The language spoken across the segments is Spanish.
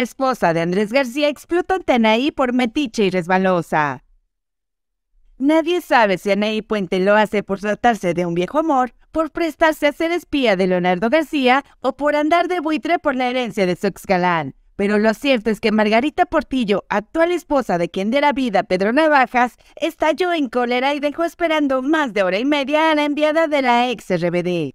esposa de Andrés García, explota ante Anaí por metiche y resbalosa. Nadie sabe si Anaí Puente lo hace por tratarse de un viejo amor, por prestarse a ser espía de Leonardo García o por andar de buitre por la herencia de su galán. Pero lo cierto es que Margarita Portillo, actual esposa de quien diera vida Pedro Navajas, estalló en cólera y dejó esperando más de hora y media a la enviada de la ex RBD.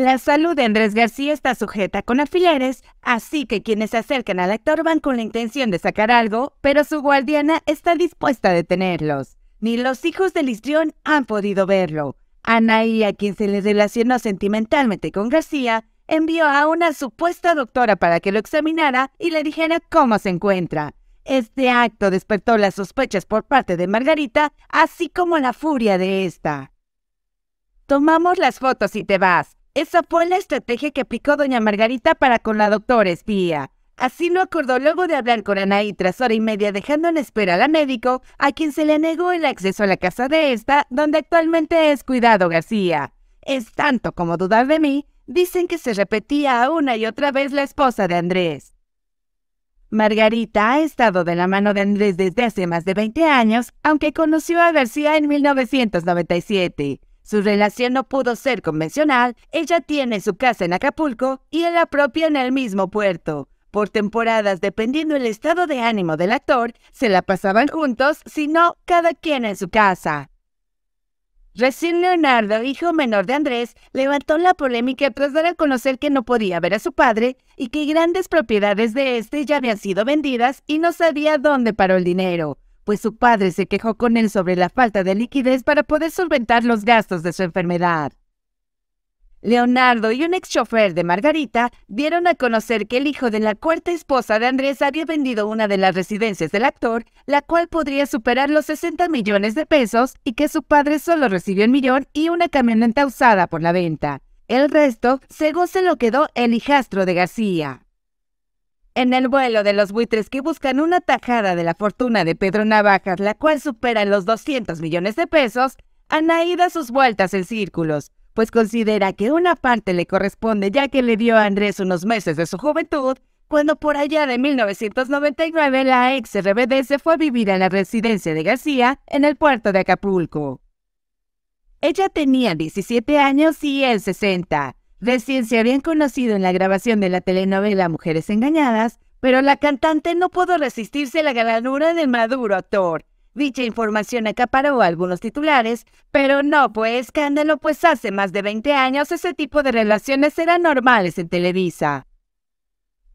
La salud de Andrés García está sujeta con alfileres, así que quienes se acercan al actor van con la intención de sacar algo, pero su guardiana está dispuesta a detenerlos. Ni los hijos de histrión han podido verlo. Anaí, a quien se le relacionó sentimentalmente con García, envió a una supuesta doctora para que lo examinara y le dijera cómo se encuentra. Este acto despertó las sospechas por parte de Margarita, así como la furia de esta. Tomamos las fotos y te vas. Esa fue la estrategia que aplicó doña Margarita para con la doctora espía. Así no acordó luego de hablar con Anaí tras hora y media dejando en espera al médico, a quien se le negó el acceso a la casa de esta, donde actualmente es cuidado García. Es tanto como dudar de mí, dicen que se repetía una y otra vez la esposa de Andrés. Margarita ha estado de la mano de Andrés desde hace más de 20 años, aunque conoció a García en 1997. Su relación no pudo ser convencional, ella tiene su casa en Acapulco y él la propia en el mismo puerto. Por temporadas, dependiendo el estado de ánimo del actor, se la pasaban juntos, si no, cada quien en su casa. Recién Leonardo, hijo menor de Andrés, levantó la polémica tras dar a conocer que no podía ver a su padre y que grandes propiedades de este ya habían sido vendidas y no sabía dónde paró el dinero pues su padre se quejó con él sobre la falta de liquidez para poder solventar los gastos de su enfermedad. Leonardo y un ex chofer de Margarita dieron a conocer que el hijo de la cuarta esposa de Andrés había vendido una de las residencias del actor, la cual podría superar los 60 millones de pesos y que su padre solo recibió un millón y una camioneta usada por la venta. El resto, según se lo quedó el hijastro de García. En el vuelo de los buitres que buscan una tajada de la fortuna de Pedro Navajas, la cual supera los 200 millones de pesos, Anaí sus vueltas en círculos, pues considera que una parte le corresponde ya que le dio a Andrés unos meses de su juventud, cuando por allá de 1999 la ex RBD se fue a vivir en la residencia de García en el puerto de Acapulco. Ella tenía 17 años y él 60. Recién se habían conocido en la grabación de la telenovela Mujeres Engañadas, pero la cantante no pudo resistirse a la galanura del maduro actor. Dicha información acaparó a algunos titulares, pero no fue escándalo, pues hace más de 20 años ese tipo de relaciones eran normales en Televisa.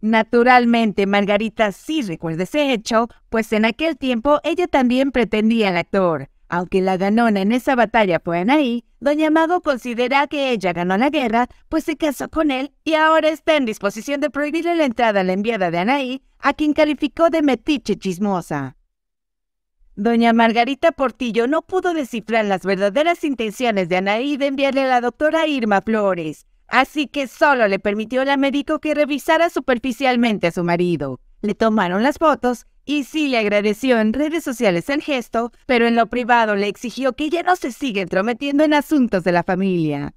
Naturalmente, Margarita sí recuerda ese hecho, pues en aquel tiempo ella también pretendía al actor. Aunque la ganona en esa batalla fue Anaí, Doña Mago considera que ella ganó la guerra, pues se casó con él y ahora está en disposición de prohibirle la entrada a la enviada de Anaí, a quien calificó de metiche chismosa. Doña Margarita Portillo no pudo descifrar las verdaderas intenciones de Anaí de enviarle a la doctora Irma Flores, así que solo le permitió al la médico que revisara superficialmente a su marido. Le tomaron las fotos y sí le agradeció en redes sociales el gesto, pero en lo privado le exigió que ya no se siga entrometiendo en asuntos de la familia.